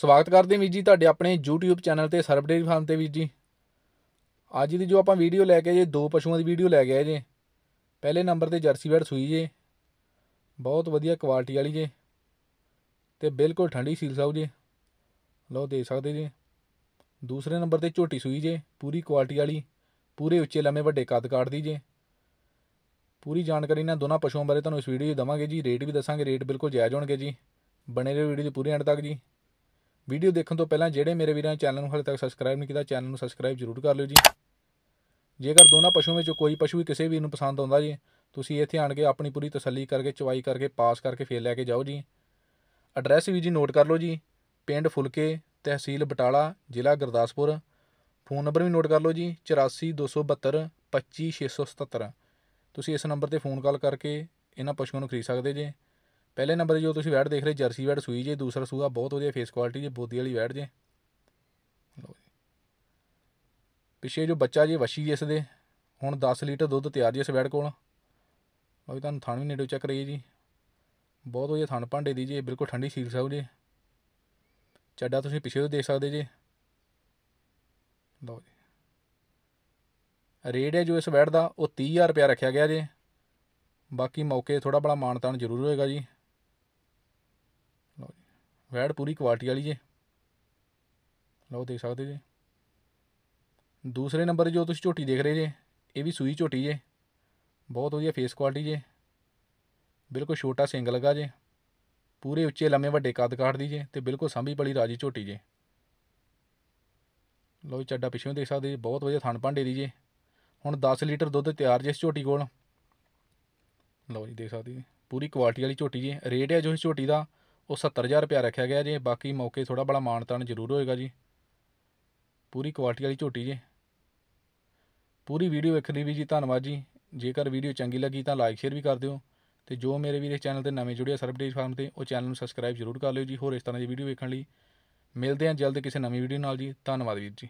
ਸਵਾਗਤ ਕਰਦੇ ਵੀਰ ਜੀ ਤੁਹਾਡੇ ਆਪਣੇ YouTube ਚੈਨਲ ਤੇ ਸਰਬ ਫਾਰਮ ਤੇ ਵੀਰ ਜੀ ਅੱਜ ਦੀ ਜੋ ਆਪਾਂ ਵੀਡੀਓ ਲੈ ਕੇ ਜੇ ਦੋ ਪਸ਼ੂਆਂ ਦੀ ਵੀਡੀਓ ਲੈ ਕੇ ਆਏ ਜੇ ਪਹਿਲੇ ਨੰਬਰ ਤੇ ਜਰਸੀ ਬੈਡ ਸੂਈ ਜੇ ਬਹੁਤ ਵਧੀਆ ਕੁਆਲਿਟੀ ਵਾਲੀ ਜੇ ਤੇ ਬਿਲਕੁਲ ਠੰਡੀ ਸੀਲ ਸਾਊ ਜੇ ਲੋ ਦੇਖ ਸਕਦੇ ਜੇ ਦੂਸਰੇ ਨੰਬਰ ਤੇ ਝੋਟੀ ਸੂਈ ਜੇ ਪੂਰੀ ਕੁਆਲਿਟੀ ਵਾਲੀ ਪੂਰੇ ਉੱਚੇ ਲੰਮੇ ਵੱਡੇ ਕੱਦ ਕਾਟਦੀ ਜੇ ਪੂਰੀ ਜਾਣਕਾਰੀ ਇਹਨਾਂ ਦੋਨਾਂ ਪਸ਼ੂਆਂ ਬਾਰੇ ਤੁਹਾਨੂੰ ਇਸ ਵੀਡੀਓ 'ਚ ਦਵਾਂਗੇ ਜੀ ਰੇਟ ਵੀ ਦੱਸਾਂਗੇ ਰੇਟ ਬਿਲਕੁਲ ਜਾਇਜ਼ ਹੋਣਗੇ ਜੀ ਬਣੇ ਰਹੋ ਵੀਡੀਓ ਦੇ ਪੂਰੇ ਐਂਡ ਤੱਕ ਜੀ ਵੀਡੀਓ ਦੇਖਣ ਤੋਂ ਪਹਿਲਾਂ ਜਿਹੜੇ ਮੇਰੇ ਵੀਰਾਂ ਚੈਨਲ ਨੂੰ ਹਾਲੇ ਤੱਕ ਸਬਸਕ੍ਰਾਈਬ ਨਹੀਂ ਕੀਤਾ ਚੈਨਲ ਨੂੰ ਸਬਸਕ੍ਰਾਈਬ ਜ਼ਰੂਰ ਕਰ ਲਿਓ ਜੀ ਜੇਕਰ ਦੋਨਾਂ ਪਸ਼ੂਆਂ ਵਿੱਚੋਂ ਕੋਈ ਪਸ਼ੂ ਵੀ ਕਿਸੇ ਵੀ ਨੂੰ ਪਸੰਦ ਆਉਂਦਾ ਜੀ ਤੁਸੀਂ ਇੱਥੇ ਆਣ ਕੇ ਆਪਣੀ ਪੂਰੀ ਤਸੱਲੀ ਕਰਕੇ ਚਵਾਈ ਕਰਕੇ ਪਾਸ ਕਰਕੇ ਫੇਰ ਲੈ ਕੇ ਜਾਓ ਜੀ ਐਡਰੈਸ ਵੀ ਜੀ ਨੋਟ ਕਰ ਲਓ ਜੀ ਪਿੰਡ ਫੁਲਕੇ ਤਹਿਸੀਲ ਬਟਾਲਾ ਜ਼ਿਲ੍ਹਾ ਗੁਰਦਾਸਪੁਰ ਫੋਨ ਨੰਬਰ ਵੀ ਨੋਟ ਕਰ ਲਓ ਜੀ 8427 25677 ਤੁਸੀਂ ਇਸ ਨੰਬਰ ਤੇ ਫੋਨ ਕਾਲ ਕਰਕੇ ਇਹਨਾਂ ਪਸ਼ੂਆਂ ਨੂੰ ਖਰੀਦ ਸਕਦੇ ਜੀ ਪਹਿਲੇ ਨੰਬਰ ਜੋ ਤੁਸੀਂ ਵੈਟ ਦੇਖ ਰਹੇ ਜਰਸੀ ਵੈਟ ਸੂਈ ਜੇ ਦੂਸਰਾ ਸੂਆ ਬਹੁਤ ਵਧੀਆ ਫੇਸ ਕੁਆਲਿਟੀ ਜੇ ਬੋਦੀ ਵਾਲੀ ਵੈਟ ਜੇ ਪਿਛੇ ਜੋ ਬੱਚਾ ਜੀ ਵਸ਼ੀ ਜਿਸ ਦੇ ਹੁਣ 10 ਲੀਟਰ ਦੁੱਧ ਤਿਆਰ ਜੀ ਇਸ ਵੈਟ ਕੋਲ ਅਭੀ ਤੁਹਾਨੂੰ ਥਣ ਵੀ ਨੇੜੇ ਚੱਕ ਰਹੀ ਜੀ ਬਹੁਤ ਵਧੀਆ ਥਣ ਭਾਂਡੇ ਦੀ ਜੀ ਬਿਲਕੁਲ ਠੰਡੀ ਸੀਲ ਸਾਉ ਜੀ ਚੱਡਾ ਤੁਸੀਂ ਪਿਛੇ ਤੋਂ ਦੇਖ ਸਕਦੇ ਜੀ ਲਓ ਜੀ ਰੇਟ ਹੈ ਜੋ ਇਸ ਵੈਟ ਦਾ ਉਹ 30000 ਰੁਪਿਆ ਰੱਖਿਆ ਗਿਆ ਜੀ ਬਾਕੀ ਮੌਕੇ ਥੋੜਾ ਬੜਾ ਮਾਨਤਾਨ ਜ਼ਰੂਰ ਹੋਏਗਾ ਜੀ ਵੈੜ ਪੂਰੀ ਕੁਆਲਿਟੀ ਵਾਲੀ ਜੇ ਲਓ ਦੇਖ ਸਕਦੇ ਜੇ ਦੂਸਰੇ ਨੰਬਰ ਜੋ ਤੁਸੀਂ ਝੋਟੀ ਦੇਖ ਰਹੇ ਜੇ ਇਹ ਵੀ ਸੂਈ ਝੋਟੀ ਜੇ ਬਹੁਤ ਵਧੀਆ ਫੇਸ ਕੁਆਲਿਟੀ ਜੇ ਬਿਲਕੁਲ ਛੋਟਾ ਸਿੰਗ ਲਗਾ ਜੇ ਪੂਰੇ ਉੱਚੇ ਲੰਮੇ ਵੱਡੇ ਕੱਦ ਕਾਟਦੀ ਜੇ ਤੇ ਬਿਲਕੁਲ ਸਾਂਭੀ ਬੜੀ ਰਾਜੀ ਝੋਟੀ ਜੇ ਲਓ ਚੱਡਾ ਪਿਛੋਂ ਦੇਖ ਸਕਦੇ ਜੀ ਬਹੁਤ ਵਧੀਆ ਥਣ ਭਾਂਡੇ ਦੀ ਜੇ ਹੁਣ 10 ਲੀਟਰ ਦੁੱਧ ਤਿਆਰ ਜੇ ਇਸ ਝੋਟੀ ਕੋਲ ਲਓ ਜੀ ਦੇਖ ਸਕਦੇ ਜੀ ਪੂਰੀ ਕੁਆਲਿਟੀ ਵਾਲੀ ਝੋਟੀ ਜੇ ਰੇਟ ਹੈ ਜੋ ਇਸ ਝੋਟੀ ਦਾ ਉਹ 70000 ਰੁਪਿਆ ਰੱਖਿਆ ਗਿਆ ਜੀ ਬਾਕੀ ਮੌਕੇ ਥੋੜਾ ਬੜਾ ਮਾਨਤਾਨ ਜ਼ਰੂਰ ਹੋਏਗਾ ਜੀ ਪੂਰੀ ਕੁਆਲਿਟੀ ਵਾਲੀ ਝੋਟੀ ਜੀ ਪੂਰੀ ਵੀਡੀਓ ਵੇਖਣ ਲਈ ਵੀ ਜੀ ਧੰਨਵਾਦ ਜੀ ਜੇਕਰ ਵੀਡੀਓ ਚੰਗੀ ਲੱਗੀ ਤਾਂ ਲਾਈਕ ਸ਼ੇਅਰ ਵੀ ਕਰ ਦਿਓ ਤੇ ਜੋ ਮੇਰੇ ਵੀਰ ਇਸ ਚੈਨਲ ਤੇ ਨਵੇਂ ਜੁੜੇ ਆ ਫਾਰਮ ਤੇ ਉਹ ਚੈਨਲ ਨੂੰ ਸਬਸਕ੍ਰਾਈਬ ਜ਼ਰੂਰ ਕਰ ਲਿਓ ਜੀ ਹੋਰ ਇਸ ਤਰ੍ਹਾਂ ਦੀ ਵੀਡੀਓ ਵੇਖਣ ਲਈ ਮਿਲਦੇ ਹਾਂ ਜਲਦ ਕਿਸੇ ਨਵੀਂ ਵੀਡੀਓ ਨਾਲ ਜੀ ਧੰਨਵਾਦ ਵੀਰ ਜੀ